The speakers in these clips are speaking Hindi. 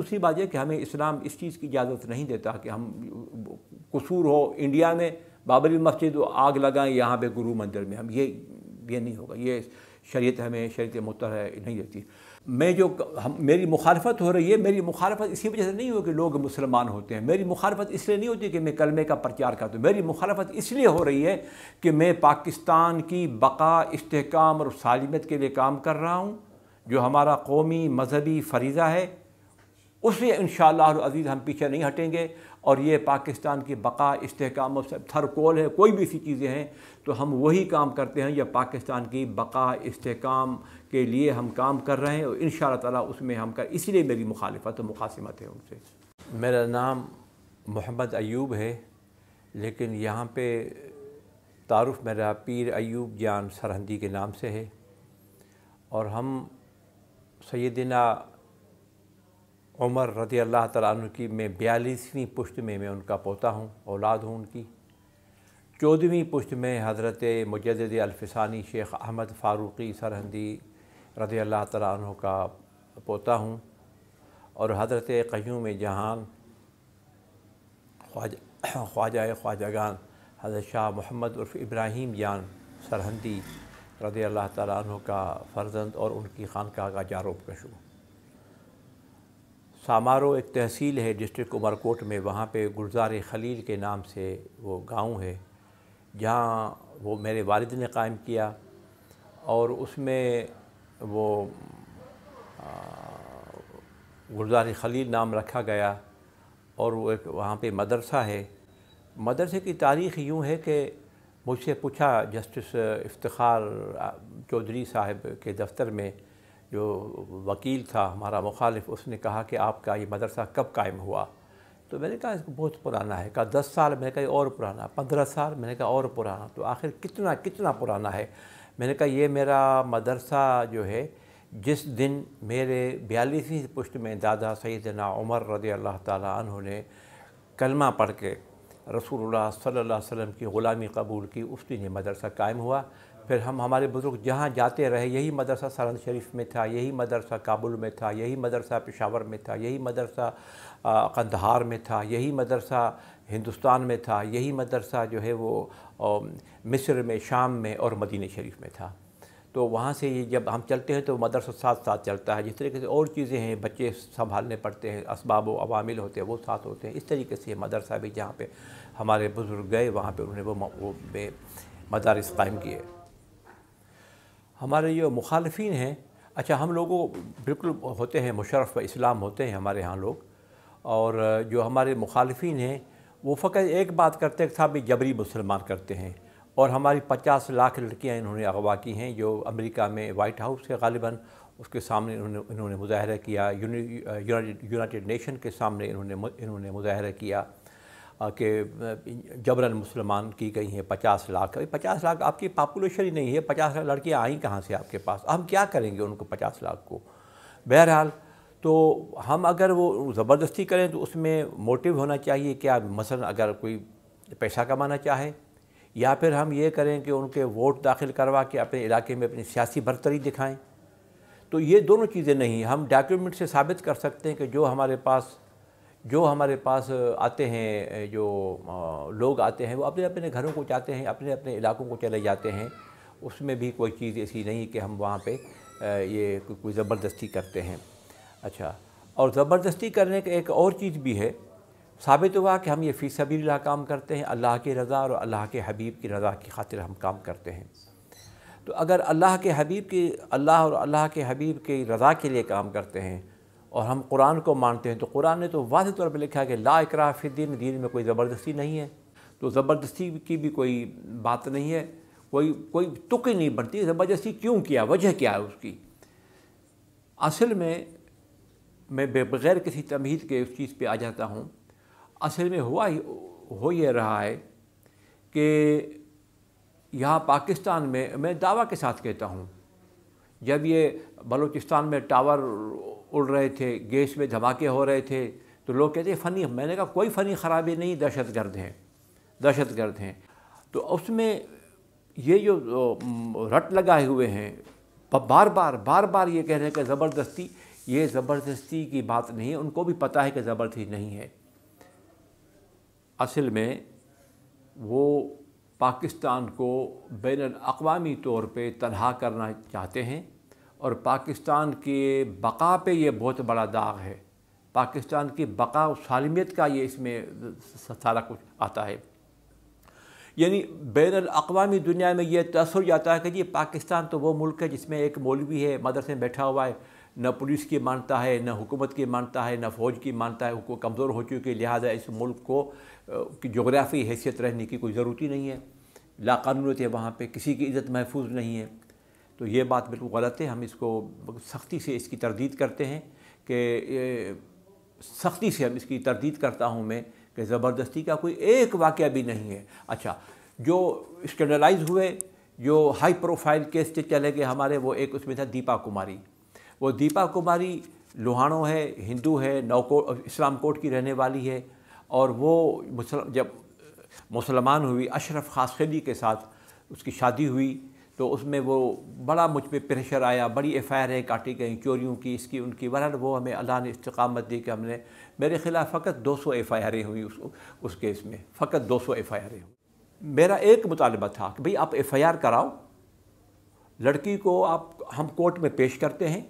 दूसरी बात यह कि हमें इस्लाम इस चीज़ की इजाज़त नहीं देता कि हम कसूर हो इंडिया में बाबरी मस्जिद आग लगाएं यहाँ पे गुरु मंदिर में हम ये ये नहीं होगा ये शरीयत हमें शरीत मुतर है नहीं देती मैं जो हम मेरी मुखालफत हो रही है मेरी मुखालफत इसी वजह से नहीं हो कि लोग मुसलमान होते हैं मेरी मुखालफत इसलिए नहीं होती कि मैं कलमे का प्रचार करता हूँ मेरी मुखालफत इसलिए हो रही है कि मैं पाकिस्तान की बका इसकाम और सालिमत के लिए काम कर रहा हूँ जो हमारा कौमी मजहबी फरीज़ा है उससे इन अज़ीज़ हम पीछे नहीं हटेंगे और ये पाकिस्तान की बका इसकाम थरकोल है कोई भी ऐसी चीज़ें हैं तो हम वही काम करते हैं यह पाकिस्तान की बका इसकाम के लिए हम काम कर रहे हैं और इन शाह उसमें हम कर इसलिए मेरी मुखालफत तो मुखासमत है उनसे मेरा नाम मोहम्मद अयूब है लेकिन यहाँ पे तारफ़ मेरा पीर अयूब जान सरहंदी के नाम से है और हम सैदिना उमर रदी अल्लाह तु की मैं बयालीसवीं पुश्त में मैं उनका पोता हूँ औलाद हूँ उनकी चौदहवीं पुश्त में हज़रत मुजद अल्फसानी शेख अहमद फ़ारूक़ी सरहंदी रदी अल्लाह तु का पोता हूँ और हज़रत क्यूम जहान ख्वाजा ख्वाजा ख्वाजागान हज़रत शाह मोहम्मद उर्फ इब्राहिम जान सरहंदी रदी अल्लाह तु का फ़र्जंद और उनकी खानका का जारोब कशू सामारो एक तहसील है डिस्ट्रिक्ट उमरकोट में वहाँ पे गुलजार खलील के नाम से वो गांव है जहाँ वो मेरे वालिद ने कायम किया और उसमें वो गुलजार खलील नाम रखा गया और वो एक वहाँ पे मदरसा है मदरसे की तारीख़ यूँ है कि मुझसे पूछा जस्टिस इफ्तार चौधरी साहब के दफ्तर में जो वकील था हमारा मुखालिफ उसने कहा कि आपका ये मदरसा कब कायम हुआ तो मैंने कहा इसको बहुत पुराना है कहा दस साल मैंने कहा और पुराना पंद्रह साल मैंने कहा और पुराना तो आखिर कितना कितना पुराना है मैंने कहा ये मेरा मदरसा जो है जिस दिन मेरे बयालीसवीं पुष्ट में दादा सैदना उमर रदी अल्लाह तु ने कलमा पढ़ के रसूल सल्ला वसम की ग़ुलामी कबूल की उस दिन ये मदरसा कायम हुआ फिर हम हमारे बुज़ुर्ग जहाँ जाते रहे यही मदरसा सरहद शरीफ में था यही मदरसा काबुल में था यही मदरसा पेशावर में था यही मदरसा कंदहार में था यही मदरसा हिंदुस्तान में था यही मदरसा जो है वो मिस्र में शाम में और मदीन शरीफ में था तो वहाँ से ये जब हम चलते हैं तो मदरसा साथ साथ चलता है जिस तरीके से और चीज़ें हैं बच्चे संभालने पड़ते हैं इसबाब व अवामिल होते हैं वो साथ होते हैं इस तरीके से मदरसा भी जहाँ पे हमारे बुज़ुर्ग गए वहाँ पे उन्होंने वो, वो मदारस कायम किए हमारे जो मुखालफी हैं अच्छा हम लोगों बिल्कुल होते हैं मुशरफ इस्लाम होते हैं हमारे यहाँ लोग और जो हमारे मुखालफन हैं वो फ़कत एक बात करते हैं साहब जबरी मुसलमान करते हैं और हमारी पचास लाख लड़कियाँ इन्होंने अगवा की हैं जो अमेरिका में वाइट हाउस के गालिबा उसके सामने इन्होंने इन्होंने मुजाहरा किया यूनाइटेड नेशन के सामने इन्होंने इन्होंने मुजाहरा किया कि जबरन मुसलमान की गई हैं पचास लाख अभी पचास लाख आपकी पॉपुलेशन ही नहीं है पचास लाख लड़कियाँ आई कहाँ से आपके पास हम क्या करेंगे उनको पचास लाख को बहरहाल तो हम अगर वो ज़बरदस्ती करें तो उसमें मोटिव होना चाहिए क्या मसलन अगर कोई पैसा कमाना चाहे या फिर हम ये करें कि उनके वोट दाखिल करवा के अपने इलाके में अपनी सियासी बरतरी दिखाएं तो ये दोनों चीज़ें नहीं हम डॉक्यूमेंट से साबित कर सकते हैं कि जो हमारे पास जो हमारे पास आते हैं जो लोग आते हैं वो अपने अपने घरों को जाते हैं अपने अपने इलाकों को चले जाते हैं उसमें भी कोई चीज़ ऐसी नहीं कि हम वहाँ पे ये कोई ज़बरदस्ती करते हैं अच्छा और ज़बरदस्ती करने का एक और चीज़ भी है साबित हुआ कि हम ये फीस सबीला काम करते हैं अल्लाह की रज़ा और अल्लाह के हबीब की रज़ा की खातिर हम काम करते हैं तो अगर अल्लाह के हबीब की अल्लाह और अल्लाह के हबीब की रज़ा के लिए काम करते हैं और हम कुरान को मानते हैं तो कुरान ने तो वाज तौर पर लिखा है कि ला इकरा दिन दीन में कोई ज़बरदस्ती नहीं है तो ज़बरदस्ती की भी कोई बात नहीं है कोई कोई तुक ही नहीं बनती ज़बरदस्ती क्यों किया वजह क्या है उसकी असल में मैं बगैर किसी तमीज़ के उस चीज़ पर आ जाता हूँ असल में हुआ ही हो यह रहा है कि यहाँ पाकिस्तान में मैं दावा के साथ कहता हूँ जब ये बलूचिस्तान में टावर उड़ रहे थे गैस में धमाके हो रहे थे तो लोग कहते फ़नी मैंने कहा कोई फ़नी ख़राबी नहीं दहशत गर्द हैं दहशत गर्द हैं तो उसमें ये जो रट लगाए हुए हैं बार बार बार बार ये कह रहे हैं कि ज़बरदस्ती ये ज़बरदस्ती की बात नहीं है उनको भी पता है कि ज़बरदस्ती नहीं है असल में वो पाकिस्तान को बैन अवी तौर पर तनहा करना चाहते हैं और पाकिस्तान के बका पे ये बहुत बड़ा दाग है पाकिस्तान की बका सालमियत का ये इसमें सारा कुछ आता है यानी बैन अवी दुनिया में यह तसर जाता है कि जी पाकिस्तान तो वो मुल्क है जिसमें एक मौलवी है मदरसे में बैठा हुआ है न पुलिस की मानता है न हुकूमत की मानता है न फ़ौज की मानता है उसको कमज़ोर हो चुकी है लिहाजा इस मुल्क को की जोग्राफ़ी हैसियत रहने की कोई ज़रूरत ही नहीं है लाकानूनत है वहाँ पर किसी की इज़्ज़त महफूज नहीं है तो ये बात बिल्कुल गलत है हम इसको सख्ती से इसकी तरदीद करते हैं कि सख्ती से हम इसकी तरदीद करता हूँ मैं कि ज़बरदस्ती का कोई एक वाक़ भी नहीं है अच्छा जो स्टेंडलाइज हुए जो हाई प्रोफाइल केस से चले गए हमारे वो एक उसमें था दीपा कुमारी वो दीपा कुमारी लोहानो है हिंदू है नौको इस्लाम कोट की रहने वाली है और वो मुसल जब मुसलमान हुई अशरफ खासखली के साथ उसकी शादी हुई तो उसमें वो बड़ा मुझ पर प्रेशर आया बड़ी एफ आई आरें काटी गई चोरीों की इसकी उनकी वरह वो हमें अल्लाह ने इस्तकामत दी कि हमने मेरे ख़िलाफ़ फ़कत दो सौ एफ़ आई आरें हुई उस, उस केस में फ़कत दो सौ एफ़ आई आरें हुई मेरा एक मुतालबा था कि भाई आप एफ़ आई आर कराओ लड़की को आप हम कोर्ट में पेश करते हैं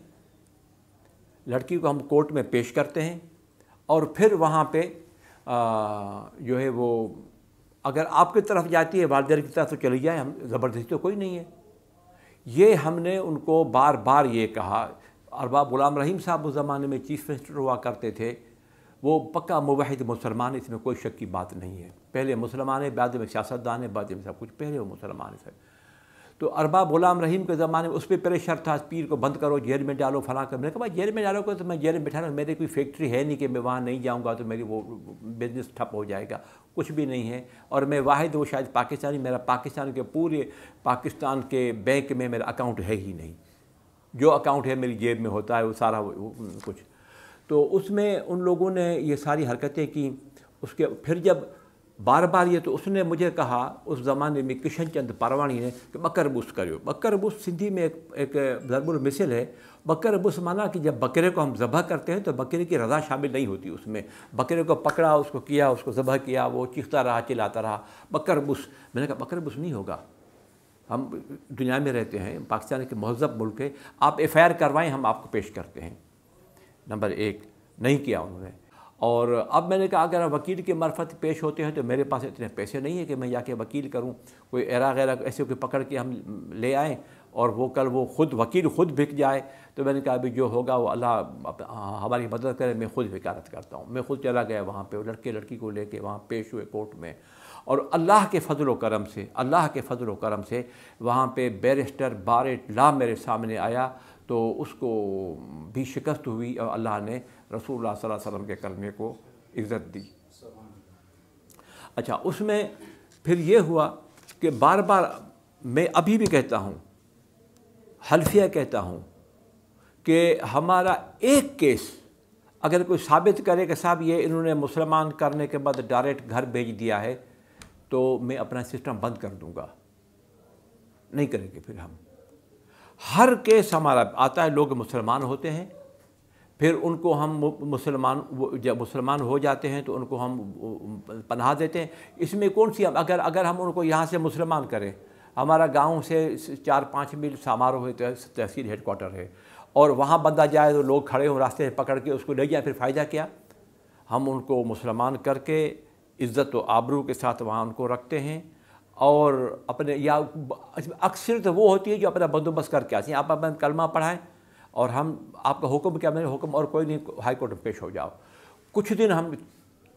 लड़की को हम कोर्ट में पेश करते हैं और फिर वहाँ पर जो है वो अगर आपकी तरफ जाती है वालदेर की तरफ तो चली जाए हम ज़बरदस्ती तो कोई नहीं है ये हमने उनको बार बार ये कहा अरबा ग़ुलाम रहीम साहब उस ज़माने में चीफ मिनिस्टर हुआ करते थे वो पक्का मुवाहिद मुसलमान इसमें कोई शक की बात नहीं है पहले मुसलमान है बाद में सियासतदान है बाद में सब कुछ पहले वो मुसलमान है तो अरबा गुलाम रहीम के ज़माने में उस पर प्रेशर था पीर को बंद करो जेल में डालो फला कर मैंने कहा जेल में डालो तो मैं जेल में बैठा मेरी कोई फैक्ट्री है नहीं कि मैं वहाँ नहीं जाऊँगा तो मेरी वो बिज़नेस ठप हो जाएगा कुछ भी नहीं है और मैं वाहिद वो शायद पाकिस्तानी मेरा पाकिस्तान के पूरे पाकिस्तान के बैंक में मेरा अकाउंट है ही नहीं जो अकाउंट है मेरी जेब में होता है वो सारा वो, वो, कुछ तो उसमें उन लोगों ने ये सारी हरकतें की उसके फिर जब बार बार ये तो उसने मुझे कहा उस ज़माने में किशन चंद परवाणी ने कि बकर बुस करियो बकर बुस सिंधी में एक एक ज़रबुल मिसल है बकर बुस माना कि जब बकरे को हम ज़बह करते हैं तो बकरे की रज़ा शामिल नहीं होती उसमें बकरे को पकड़ा उसको किया उसको ज़बह किया वो चीखता रहा चिल्लाता रहा बकर बुस मैंने कहा बकर बुस नहीं होगा हम दुनिया में रहते हैं पाकिस्तान के महजब मुल्क है आप एफ आई करवाएं हम आपको पेश करते हैं नंबर एक नहीं किया उन्होंने और अब मैंने कहा अगर वकील के मार्फत पेश होते हैं तो मेरे पास इतने पैसे नहीं है कि मैं जाके वकील करूं कोई एरा गैरा ऐसे कोई पकड़ के हम ले आएँ और वो कल वो खुद वकील खुद बिक जाए तो मैंने कहा अभी जो होगा वो अल्लाह हमारी मदद करे मैं खुद वकालत करता हूँ मैं खुद चला गया वहाँ पर लड़के लड़की को लेके वहाँ पेश हुए कोर्ट में और अल्लाह के फजल करम से अल्लाह के फजल करम से वहाँ पे बैरिस्टर बार ला मेरे सामने आया तो उसको भी शिकस्त हुई और अल्लाह ने रसूल वसम के कलमे को इज़्ज़त दी अच्छा उसमें फिर ये हुआ कि बार बार मैं अभी भी कहता हूँ हल्फिया कहता हूँ कि हमारा एक केस अगर कोई साबित करे कि साहब ये इन्होंने मुसलमान करने के बाद डायरेक्ट घर भेज दिया है तो मैं अपना सिस्टम बंद कर दूंगा नहीं करेंगे फिर हम हर केस हमारा आता है लोग मुसलमान होते हैं फिर उनको हम मुसलमान जब मुसलमान हो जाते हैं तो उनको हम पनाह देते हैं इसमें कौन सी अगर अगर हम उनको यहाँ से मुसलमान करें हमारा गांव से चार पाँच मील समारोह है तो तहसील हेडकोार्टर है और वहाँ बंदा जाए तो लोग खड़े हों रास्ते में पकड़ के उसको ले जाए फिर फ़ायदा क्या हम उनको मुसलमान करके इज़्ज़त व आबरू के साथ वहाँ उनको रखते हैं और अपने या अक्सर तो वो होती है जो अपना बंदोबस्त करके आते हैं आप अपना कलमा पढ़ाएँ और हम आपका हुक्म क्या मेरे हुक्म और कोई नहीं हाई कोर्ट में पेश हो जाओ कुछ दिन हम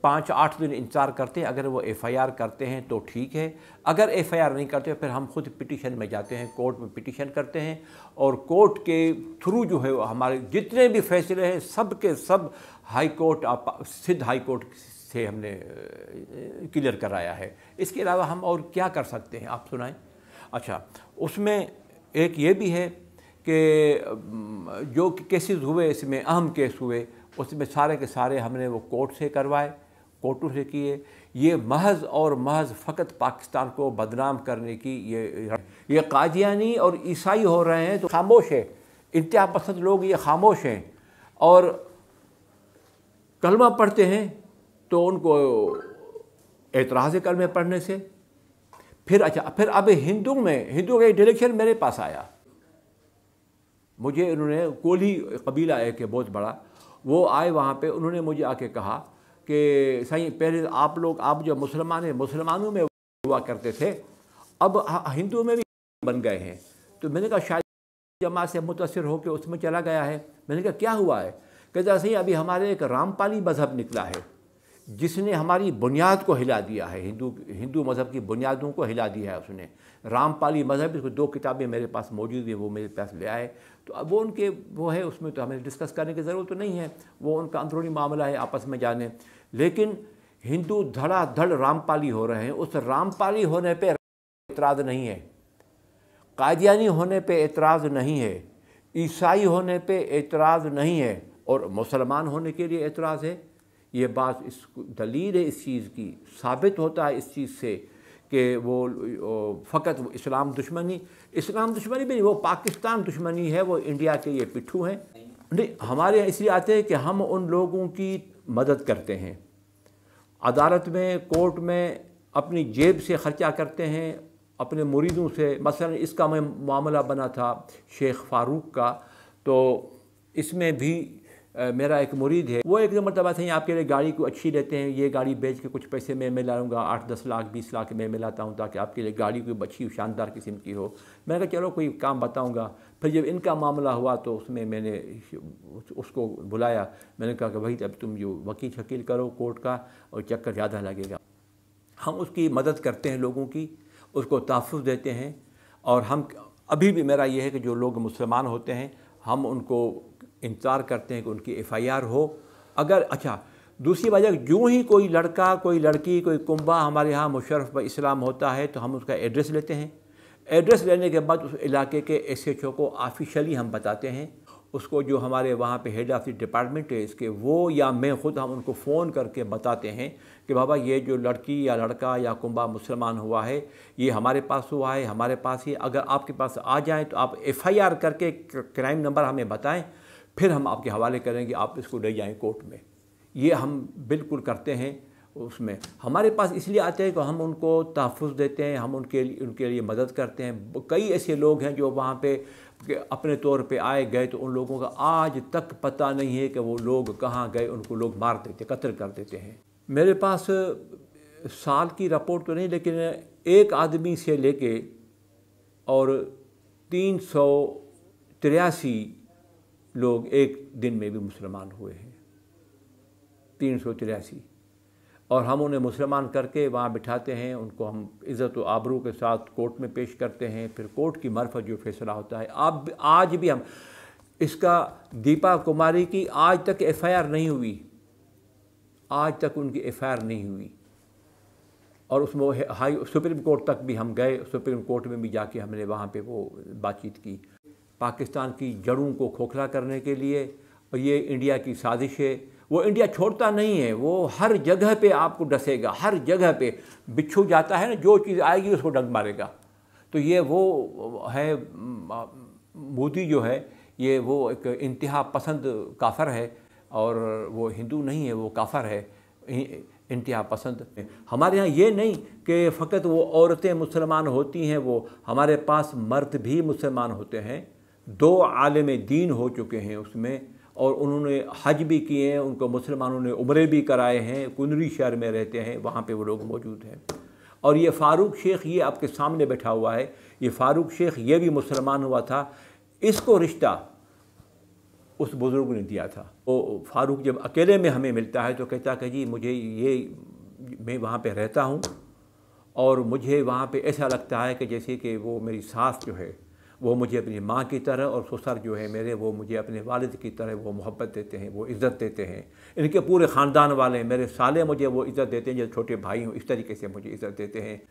पाँच आठ दिन इंतज़ार करते हैं अगर वो एफआईआर करते हैं तो ठीक है अगर एफआईआर नहीं करते फिर हम खुद पिटिशन में जाते हैं कोर्ट में पिटिशन करते हैं और कोर्ट के थ्रू जो है हमारे जितने भी फैसले हैं सब के सब हाई कोर्ट आप सिद्ध हाई कोर्ट से हमने क्लियर कराया है इसके अलावा हम और क्या कर सकते हैं आप सुनाएं अच्छा उसमें एक ये भी है कि जो केसेस हुए इसमें अहम केस हुए उसमें सारे के सारे हमने वो कोर्ट से करवाए कोर्टों से किए ये महज और महज फ़कत पाकिस्तान को बदनाम करने की ये ये कादियानी और ईसाई हो रहे हैं तो खामोश है इंतहा पसंद लोग ये खामोश हैं और कलमा पढ़ते हैं तो उनको एतराज़ कलमे पढ़ने से फिर अच्छा फिर अब हिंदू में हिंदू का एक डिलेक्शन मेरे पास आया मुझे उन्होंने कोली कबीला एक है बहुत बड़ा वो आए वहाँ पे उन्होंने मुझे आके कहा कि सही पहले आप लोग आप जो मुसलमान हैं मुसलमानों में हुआ करते थे अब हिंदुओं में भी बन गए हैं तो मैंने कहा शायद जमा से मुतासर होकर उसमें चला गया है मैंने कहा क्या हुआ है कहता सही अभी हमारे एक रामपाली मजहब निकला है जिसने हमारी बुनियाद को हिला दिया है हिंदू हिंदू मज़हब की बुनियादों को हिला दिया है उसने रामपाली मज़हब इसको दो किताबें मेरे पास मौजूद हैं वो मेरे पास ले आए तो अब वो उनके वो है उसमें तो हमें डिस्कस करने की ज़रूरत तो नहीं है वो उनका अंदरूनी मामला है आपस में जाने लेकिन हिंदू धड़ाधड़ रामपाली हो रहे हैं उस रामपाली होने पर एतराज़ नहीं है कादियानी होने पर एतराज़ नहीं है ईसाई होने पर एतराज़ नहीं है और मुसलमान होने के लिए एतराज़ है ये बात इस दलील है इस चीज़ की साबित होता है इस चीज़ से कि वो फ़कत इस्लाम दुश्मनी इस्लाम दुश्मनी भी नहीं वो पाकिस्तान दुश्मनी है वो इंडिया के ये पिट्ठू हैं नहीं हमारे यहाँ इसलिए आते हैं कि हम उन लोगों की मदद करते हैं अदालत में कोर्ट में अपनी जेब से ख़र्चा करते हैं अपने मुरीदों से मसलन इसका मैं मामला बना था शेख फ़ारूक का तो इसमें भी मेरा एक मुरीद है वो एक मरतबा सही आपके लिए गाड़ी को अच्छी लेते हैं ये गाड़ी बेच के कुछ पैसे में मैं लाऊँगा आठ दस लाख बीस लाख में मैं लाता हूँ ताकि आपके लिए गाड़ी कोई अच्छी शानदार किस्म की हो मैंने कहा चलो कोई काम बताऊँगा फिर जब इनका मामला हुआ तो उसमें मैंने उसको बुलाया मैंने कहा कि भाई अब तुम जो वकील शकील करो कोर्ट का और चक्कर ज़्यादा लगेगा हम उसकी मदद करते हैं लोगों की उसको तहफ़ देते हैं और हम अभी भी मेरा यह है कि जो लोग मुसलमान होते हैं हम उनको इंतज़ार करते हैं कि उनकी एफआईआर हो अगर अच्छा दूसरी वजह जो ही कोई लड़का कोई लड़की कोई कुंबा हमारे यहाँ मुशरफ इस्लाम होता है तो हम उसका एड्रेस लेते हैं एड्रेस लेने के बाद उस इलाके के एस एच ओ को ऑफिशली हम बताते हैं उसको जो हमारे वहाँ पे हेड ऑफ़ द डिपार्टमेंट है इसके वो या मैं ख़ुद हम उनको फ़ोन करके बताते हैं कि बाबा ये जो लड़की या लड़का या कुंबा मुसलमान हुआ है ये हमारे पास हुआ है हमारे पास ही अगर आपके पास आ जाएँ तो आप एफ़ आई आर करके क्राइम नंबर हमें बताएँ फिर हम आपके हवाले करेंगे आप इसको ले जाएँ कोर्ट में ये हम बिल्कुल करते हैं उसमें हमारे पास इसलिए आते हैं कि हम उनको तहफ़ देते हैं हम उनके लिए उनके लिए मदद करते हैं कई ऐसे लोग हैं जो वहाँ पे अपने तौर पे आए गए तो उन लोगों का आज तक पता नहीं है कि वो लोग कहाँ गए उनको लोग मार देते कत्ल कर देते हैं मेरे पास साल की रिपोर्ट तो नहीं लेकिन एक आदमी से लेके और तीन सौ तिरासी लोग एक दिन में भी मुसलमान हुए हैं तीन सौ तिरासी और हम उन्हें मुसलमान करके वहाँ बिठाते हैं उनको हम इज़्ज़त आबरू के साथ कोर्ट में पेश करते हैं फिर कोर्ट की मरफ़त जो फैसला होता है अब आज भी हम इसका दीपा कुमारी की आज तक एफआईआर नहीं हुई आज तक उनकी एफआईआर नहीं हुई और उसमें हाई सुप्रीम कोर्ट तक भी हम गए सुप्रीम कोर्ट में भी जाके हमने वहाँ पे वो बातचीत की पाकिस्तान की जड़ों को खोखला करने के लिए और ये इंडिया की साजिश है वो इंडिया छोड़ता नहीं है वो हर जगह पे आपको डसेगा हर जगह पे बिच्छू जाता है ना जो चीज़ आएगी उसको डंग मारेगा तो ये वो है मोदी जो है ये वो एक इंतहा पसंद काफर है और वो हिंदू नहीं है वो काफर है इंतहा पसंद हमारे यहाँ ये नहीं कि फ़कत वो औरतें मुसलमान होती हैं वो हमारे पास मर्द भी मुसलमान होते हैं दो आलम दीन हो चुके हैं उसमें और उन्होंने हज भी किए हैं उनको मुसलमानों ने उम्रे भी कराए हैं कुंदरी शहर में रहते हैं वहाँ पे वो लोग मौजूद हैं और ये फ़ारूक शेख ये आपके सामने बैठा हुआ है ये फ़ारूक शेख ये भी मुसलमान हुआ था इसको रिश्ता उस बुज़ुर्ग ने दिया था वो फारूक जब अकेले में हमें मिलता है तो कहता कि जी मुझे ये मैं वहाँ पर रहता हूँ और मुझे वहाँ पर ऐसा लगता है कि जैसे कि वो मेरी सास जो है वो मुझे अपनी माँ की तरह और ससुर जो है मेरे वो मुझे अपने वालिद की तरह वो मोहब्बत देते हैं वो इज़्ज़त देते हैं इनके पूरे ख़ानदान वाले मेरे साले मुझे वो इज़्ज़त देते हैं जो छोटे भाई हूँ इस तरीके से मुझे इज़्ज़त देते हैं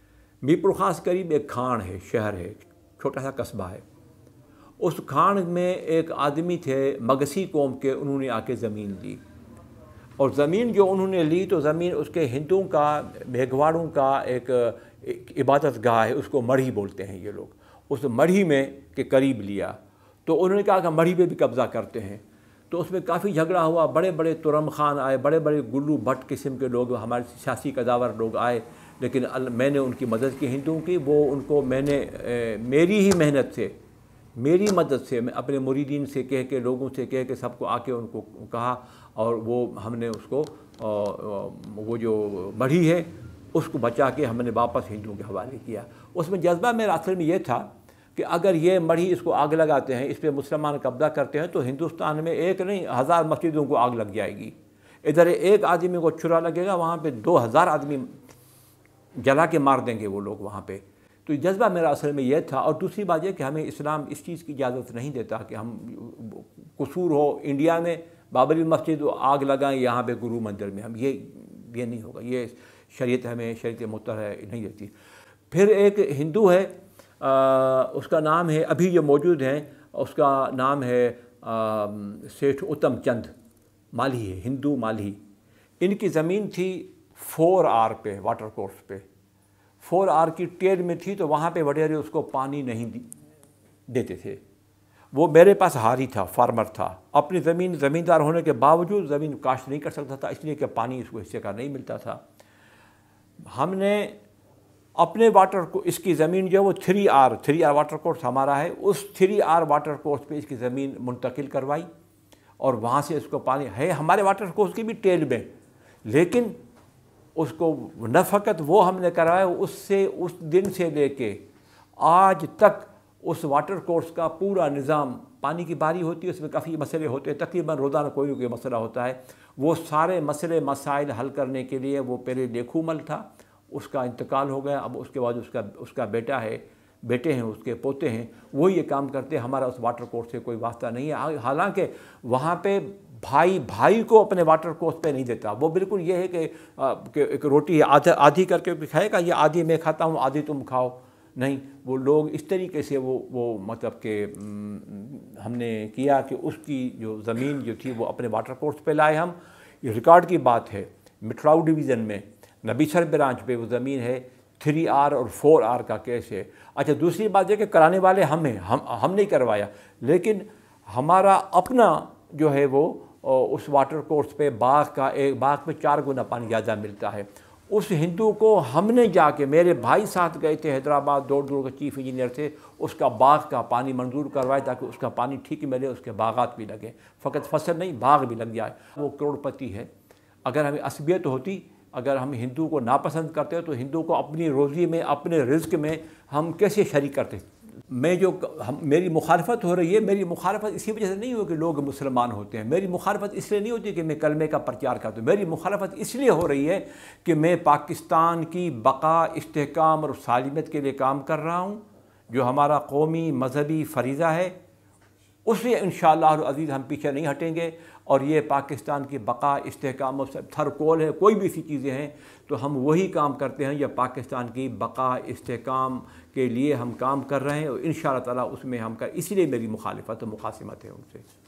मीरपुर ख़ास करीब एक खान है शहर है छोटा सा कस्बा है उस खान में एक आदमी थे मगसी कौम के उन्होंने आके ज़मीन ली और ज़मीन जो उन्होंने ली तो ज़मीन उसके हिंदुओं का मेघवाड़ों का एक, एक इबादत गाह है उसको मढ़ी बोलते हैं ये लोग उस मढ़ी में के करीब लिया तो उन्होंने कहा कि मढ़ी पे भी कब्ज़ा करते हैं तो उसमें काफ़ी झगड़ा हुआ बड़े बड़े तुरम खान आए बड़े बड़े गुल्लू भट्ट किस्म के लोग हमारे सियासी कदावर लोग आए लेकिन मैंने उनकी मदद की हिंदुओं की वो उनको मैंने ए, मेरी ही मेहनत से मेरी मदद से मैं अपने मुरीदीन से कह के लोगों से कह के सबको आके उनको कहा और वो हमने उसको वो जो बढ़ी है उसको बचा के हमने वापस हिंदुओं के हवाले किया उसमें जज्बा मेरा असल में ये था कि अगर ये मढ़ी इसको आग लगाते हैं इस पर मुसलमान कब्जा करते हैं तो हिंदुस्तान में एक नहीं हज़ार मस्जिदों को आग लग जाएगी इधर एक आदमी को छुरा लगेगा वहाँ पे दो हज़ार आदमी जला के मार देंगे वो लोग वहाँ पे तो जज्बा मेरा असल में यह था और दूसरी बात यह कि हमें इस्लाम इस चीज़ की इजाज़त नहीं देता कि हम कसूर हो इंडिया में बाबरी मस्जिद आग लगाएं यहाँ पे गुरु मंदिर में हम ये ये नहीं होगा ये शरीयत हमें शरीत मुतर नहीं देती फिर एक हिंदू है उसका नाम है अभी जो मौजूद हैं उसका नाम है सेठ उत्तम चंद माली है हिंदू माली इनकी ज़मीन थी फोर आर पे वाटर कोर्स पे फोर आर की टेर में थी तो वहाँ पे वडेरे उसको पानी नहीं देते थे वो मेरे पास हारी था फार्मर था अपनी ज़मीन ज़मींदार होने के बावजूद ज़मीन काश्त नहीं कर सकता था इसलिए कि पानी इसको हिस्से का नहीं मिलता था हमने अपने वाटर को इसकी ज़मीन जो है वो three R three R water course हमारा है उस थ्री आर वाटर कोर्स पे इसकी ज़मीन मुंतकिल करवाई और वहाँ से इसको पानी है हमारे वाटर कोर्स की भी टेल में लेकिन उसको न फकत वो हमने करवाया उससे उस दिन से लेके आज तक उस वाटर कोर्स का पूरा निज़ाम पानी की बारी होती है उसमें काफ़ी मसले होते हैं तकरीबन रोज़ाना कोई ना कोई मसला होता है वो सारे मसले मसाइल हल करने के लिए वो पहले लेखूमल था उसका इंतकाल हो गया अब उसके बाद उसका उसका बेटा है बेटे हैं उसके पोते हैं वो ये काम करते हैं हमारा उस वाटर कोर्स से कोई वास्ता नहीं है हालांकि वहाँ पे भाई भाई को अपने वाटर कोर्स पे नहीं देता वो बिल्कुल ये है कि, आ, कि एक रोटी आधा आधी करके खाएगा ये आधी मैं खाता हूँ आधी तुम खाओ नहीं वो लोग इस तरीके से वो वो मतलब के हमने किया कि उसकी जो ज़मीन जो थी वो अपने वाटर कोर्स पर लाए हम ये रिकॉर्ड की बात है मिठराऊ डिवीज़न में नबीसर ब्रांच पे वो ज़मीन है थ्री आर और फोर आर का केस है अच्छा दूसरी बात यह कि कराने वाले हम हैं हम हम नहीं करवाया लेकिन हमारा अपना जो है वो उस वाटर कोर्स पे बाघ का एक बाघ में चार गुना पानी ज़्यादा मिलता है उस हिंदू को हमने जाके मेरे भाई साथ गए थे हैदराबाद दौड़ दौड़ के चीफ इंजीनियर थे उसका बाग का पानी मंजूर करवाए ताकि उसका पानी ठीक मिले उसके बागात भी लगे फ़कत फसल नहीं बाग भी लग जाए वो करोड़पति है अगर हमें असबियत होती अगर हम हिंदू को नापसंद करते हैं तो हिंदू को अपनी रोज़ी में अपने रिज्क में हम कैसे शरीक करते हैं मैं जो हम मेरी मुखालफत हो रही है मेरी मुखालफत इसी वजह से नहीं हो कि लोग मुसलमान होते हैं मेरी मुखालफत इसलिए नहीं होती कि मैं कलमे का प्रचार करता हूँ मेरी मुखालफत इसलिए हो रही है कि मैं पाकिस्तान की बका इसकाम और सालिमत के लिए काम कर रहा हूँ जो हमारा कौमी मजहबी फरीज़ा है उससे इन अज़ीज़ हम पीछे नहीं हटेंगे और ये पाकिस्तान की बका इसकाम थरकोल है कोई भी सी चीज़ें हैं तो हम वही काम करते हैं या पाकिस्तान की बका इसकाम के लिए हम काम कर रहे हैं और इन ताला उसमें हम कर इसलिए मेरी मुखालफत मुखासमत है उनसे